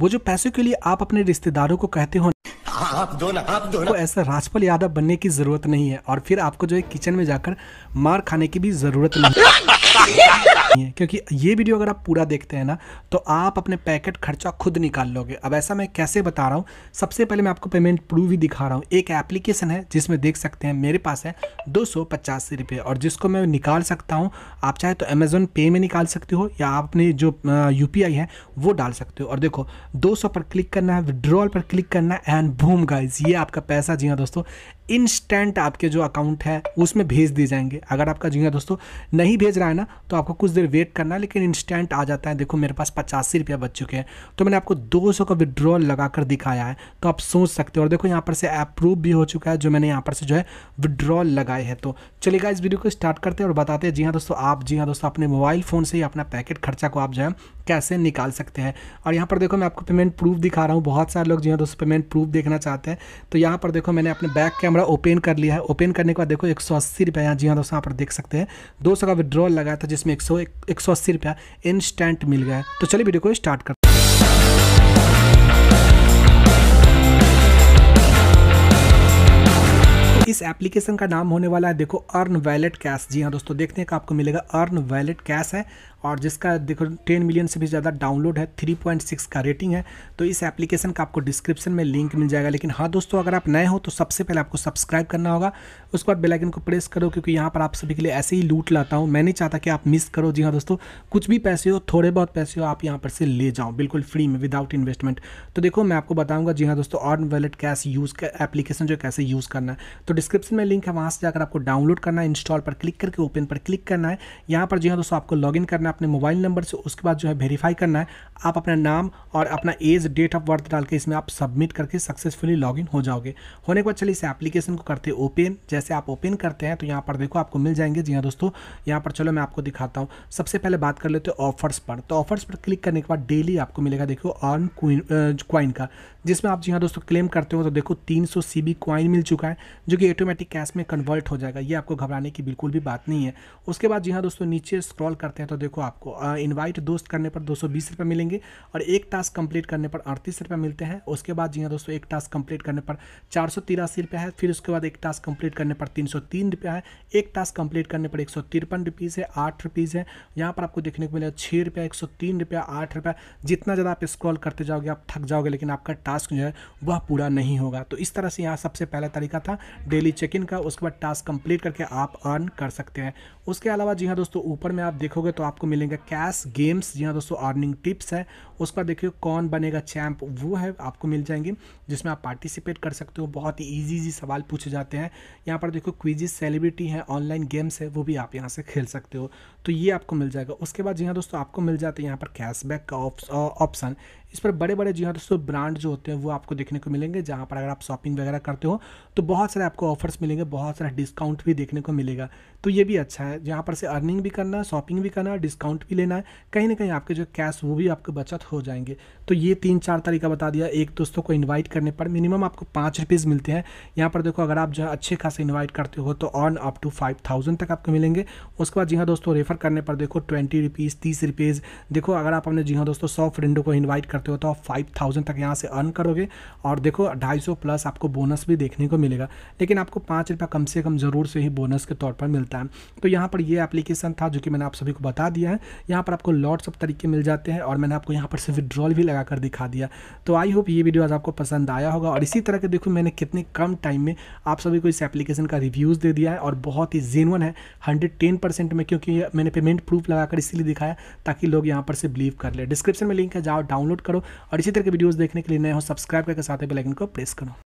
वो जो पैसों के लिए आप अपने रिश्तेदारों को कहते हो हाँ, आप दो ना आप दो ना ऐसा राजपाल यादव बनने की जरूरत नहीं है और फिर आपको जो है किचन में जाकर मार खाने की भी जरूरत नहीं है क्योंकि ये वीडियो अगर आप पूरा देखते हैं ना तो आप अपने पैकेट खर्चा खुद निकाल लोगे अब ऐसा मैं कैसे बता रहा हूँ सबसे पहले मैं आपको पेमेंट प्रूफ भी दिखा रहा हूँ एक एप्लीकेशन है जिसमें देख सकते हैं मेरे पास है दो सौ पचासी रुपये और जिसको मैं निकाल सकता हूँ आप चाहे तो अमेजोन पे में निकाल सकते हो या आप अपने जो यू है वो डाल सकते हो और देखो दो सौ पर क्लिक करना है विड्रॉल पर क्लिक करना है एंड होम गाइज ये आपका पैसा जी हाँ दोस्तों इंस्टेंट आपके जो अकाउंट है उसमें भेज दिए जाएंगे अगर आपका जी हाँ दोस्तों नहीं भेज रहा है ना तो आपको कुछ देर वेट करना है लेकिन इंस्टेंट आ जाता है देखो मेरे पास पचासी रुपया बच चुके हैं तो मैंने आपको दो सौ का विड्रॉल लगा कर दिखाया है तो आप सोच सकते हो और देखो यहाँ पर से अप्रूव भी हो चुका है जो मैंने यहाँ पर से जो है विड्रॉल लगाए हैं तो चलेगा इस वीडियो को स्टार्ट करते हैं और बताते हैं जी हाँ दोस्तों आप जी हाँ दोस्तों अपने मोबाइल फ़ोन से ही अपना पैकेट खर्चा को आप जो है कैसे निकाल सकते हैं और यहाँ पर देखो मैं आपको पेमेंट प्रूफ दिखा रहा हूँ बहुत सारे लोग जी हाँ दोस्तों पेमेंट प्रूफ देखना चाहते हैं तो यहाँ पर देखो मैंने अपने बैक कैमरा पूरा ओपन कर लिया है ओपन करने के बाद देखो एक सौ अस्सी रुपया यहाँ जी हाँ दोस्तों यहाँ पर देख सकते हैं दो सौ का विड्रॉल लगा था जिसमें एक सौ एक सौ अस्सी रुपया इंस्टेंट मिल गया तो चलिए वीडियो को स्टार्ट कर इस एप्लीकेशन का नाम होने वाला है देखो अर्न वैलेट कैश जी हाँ दोस्तों देखते हैं कि आपको मिलेगा अर्न वैलेट कैश है और जिसका देखो टेन मिलियन से भी ज़्यादा डाउनलोड है थ्री पॉइंट सिक्स का रेटिंग है तो इस एप्लीकेशन का आपको डिस्क्रिप्शन में लिंक मिल जाएगा लेकिन हाँ दोस्तों अगर आप नए हो तो सबसे पहले आपको सब्सक्राइब करना होगा उसके बाद बेलाइकन को प्रेस करो क्योंकि यहाँ पर आप सभी के लिए ऐसे ही लूट लाता हूँ मैं नहीं चाहता कि आप मिस करो जी हाँ दोस्तों कुछ भी पैसे हो थोड़े बहुत पैसे हो आप यहाँ पर से ले जाओ बिल्कुल फ्री में विदाउट इन्वेस्टमेंट तो देखो मैं आपको बताऊँगा जी हाँ दोस्तों on wallet cash use application जो कैसे यूज़ करना है तो डिस्क्रिप्शन में लिंक है वहाँ से जाकर आपको डाउनलोड करना है इंस्टॉल पर क्लिक करके ओपन पर क्लिक करना है यहाँ पर जी हाँ दोस्तों आपको लॉग करना है करना है अपने मोबाइल नंबर से उसके बाद जो है वेरीफाई करना है आप अपना नाम और अपना एज डेट ऑफ बर्थ डाल के इसमें आप सबमिट करके सक्सेसफुली लॉगिन हो जाओगे होने के बाद चलिए इस एप्लीकेशन को करते ओपन जैसे आप ओपन करते हैं तो यहाँ पर देखो आपको मिल जाएंगे जी हाँ दोस्तों यहाँ पर चलो मैं आपको दिखाता हूँ सबसे पहले बात कर लेते हैं ऑफर्स पर तो ऑफर्स पर क्लिक करने के बाद डेली आपको मिलेगा देखो ऑन क्वाइन का जिसमें आप जी हाँ दोस्तों क्लेम करते हो तो देखो तीन सौ सी बी क्वाइन मिल चुका है जो कि ऑटोमेटिक कैश में कन्वर्ट हो जाएगा ये आपको घबराने की बिल्कुल भी बात नहीं है उसके बाद जी हाँ दोस्तों नीचे स्क्रॉल करते हैं तो देखो को आपको इनवाइट दोस्त करने पर दो सौ मिलेंगे और एक टास्क कंप्लीट करने पर अड़तीस मिलते हैं उसके बाद जी हाँ दोस्तों एक टास्क कंप्लीट करने पर चार सौ तिरासी रुपये है फिर उसके बाद एक टास्क कंप्लीट करने पर तीन सौ तीन रुपया है एक टास्क कंप्लीट करने पर एक सौ तिरपन रुपीज़ है आठ रुपीज़ है यहाँ पर आपको देखने को मिलेगा छः रुपया एक सौ तीन रुपया आठ रुपया जितना ज़्यादा आप स्क्रॉल करते जाओगे आप थक जाओगे लेकिन आपका टास्क जो है वह पूरा नहीं होगा तो इस तरह से यहाँ सबसे पहला तरीका था डेली चेक इन का उसके बाद टास्क कंप्लीट करके आप अर्न कर सकते हैं उसके अलावा जी हाँ दोस्तों ऊपर में आप देखोगे तो आपको मिलेंगे कैश गेम्स जी हाँ दोस्तों अर्निंग टिप्स है उसका देखिए कौन बनेगा चैंप वो है आपको मिल जाएंगे जिसमें आप पार्टिसिपेट कर सकते हो बहुत ही ईजी ईजी सवाल पूछे जाते हैं यहाँ पर देखो क्विजिस सेलिब्रिटी है ऑनलाइन गेम्स है वो भी आप यहाँ से खेल सकते हो तो ये आपको मिल जाएगा उसके बाद जी हाँ दोस्तों आपको मिल जाता है यहाँ पर कैशबैक का ऑप्शन इस पर बड़े बड़े जी हाँ दोस्तों ब्रांड जो होते हैं वो आपको देखने को मिलेंगे जहाँ पर अगर आप शॉपिंग वगैरह करते हो तो बहुत सारे आपको ऑफर्स मिलेंगे बहुत सारा डिस्काउंट भी देखने को मिलेगा तो ये भी अच्छा है जहाँ पर से अर्निंग भी करना है शॉपिंग भी करना है डिस्काउंट भी लेना है कहीं ना कहीं आपके जो कैश वो भी आपके बचत हो जाएंगे तो ये तीन चार तरीका बता दिया एक दोस्तों को इन्वाइट करने पर मिनिमम आपको पाँच रुपीज़ मिलते हैं यहाँ पर देखो अगर आप जो है अच्छे खासे इन्वाइट करते हो तो on up to five thousand तक आपको मिलेंगे उसके बाद जी हाँ दोस्तों रेफर करने पर देखो ट्वेंटी रुपीज़ तीस रुपीज़ देखो अगर आप अपने जी हाँ दोस्तों सौ फ्रेंडों को इन्वाइट कर करते हो तो आप फाइव थाउजेंड तक यहाँ से अर्न करोगे और देखो ढाई सौ प्लस आपको बोनस भी देखने को मिलेगा लेकिन आपको पाँच रुपया कम से कम ज़रूर से ही बोनस के तौर पर मिलता है तो यहाँ पर ये एप्लीकेशन था जो कि मैंने आप सभी को बता दिया है यहाँ पर आपको लॉट्स ऑफ तरीके मिल जाते हैं और मैंने आपको यहाँ पर से विड्रॉल भी लगा दिखा दिया तो आई होप ये वीडियो आज आपको पसंद आया होगा और इसी तरह के देखो मैंने कितने कम टाइम में आप सभी को इस एप्लीकेशन का रिव्यूज़ दे दिया है और बहुत ही जेनवन है हंड्रेड टेन परसेंट में क्योंकि मैंने पेमेंट प्रूफ लगाकर इसीलिए दिखाया ताकि लोग यहाँ पर से बिलीव कर ले डिस्क्रिप्शन में लिंक है जाओ डाउनलोड करो और इसी तरह के वीडियोज़ देखने के लिए नए हो सब्सक्राइब करके साथ ही बेलाइकन को प्रेस करो